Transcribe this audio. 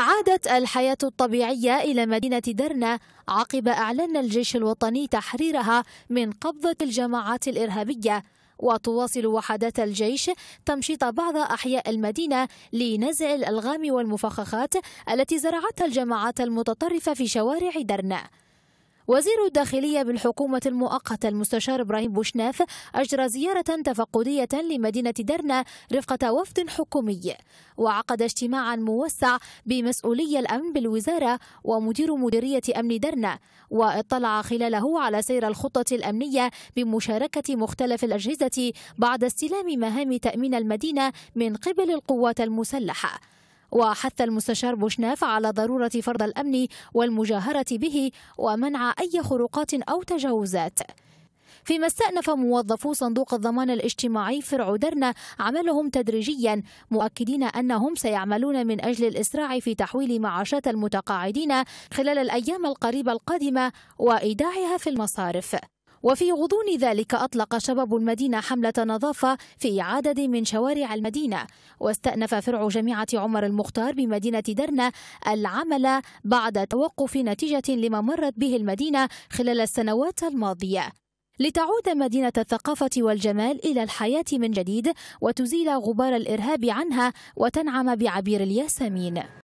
عادت الحياة الطبيعية إلى مدينة درنا عقب أعلن الجيش الوطني تحريرها من قبضة الجماعات الإرهابية وتواصل وحدات الجيش تمشيط بعض أحياء المدينة لنزع الألغام والمفخخات التي زرعتها الجماعات المتطرفة في شوارع درنا وزير الداخلية بالحكومة المؤقتة المستشار إبراهيم بوشناف أجرى زيارة تفقدية لمدينة درنا رفقة وفد حكومي وعقد اجتماعا موسع بمسؤولي الأمن بالوزارة ومدير مديرية أمن درنا واطلع خلاله على سير الخطة الأمنية بمشاركة مختلف الأجهزة بعد استلام مهام تأمين المدينة من قبل القوات المسلحة وحث المستشار بوشناف على ضرورة فرض الأمن والمجاهرة به ومنع أي خروقات أو تجاوزات فيما استأنف موظفو صندوق الضمان الاجتماعي فرع درنا عملهم تدريجيا مؤكدين أنهم سيعملون من أجل الإسراع في تحويل معاشات المتقاعدين خلال الأيام القريبة القادمة وإيداعها في المصارف وفي غضون ذلك أطلق شباب المدينة حملة نظافة في عدد من شوارع المدينة واستأنف فرع جامعة عمر المختار بمدينة درنة العمل بعد توقف نتيجة لما مرت به المدينة خلال السنوات الماضية لتعود مدينة الثقافة والجمال إلى الحياة من جديد وتزيل غبار الإرهاب عنها وتنعم بعبير الياسمين